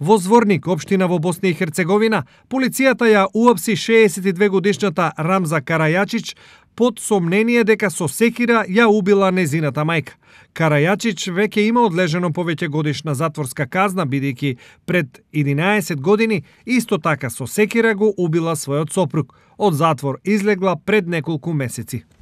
Во Зворник, општина во Босна и Херцеговина, полицијата ја уапси 62 годишната Рамза Карајачич под сомнение дека со секира ја убила незината мајка. Карајачич веќе има одлежено повеќе годишна затворска казна, бидејќи пред 11 години исто така со секира го убила својот сопруг. Од затвор излегла пред неколку месеци.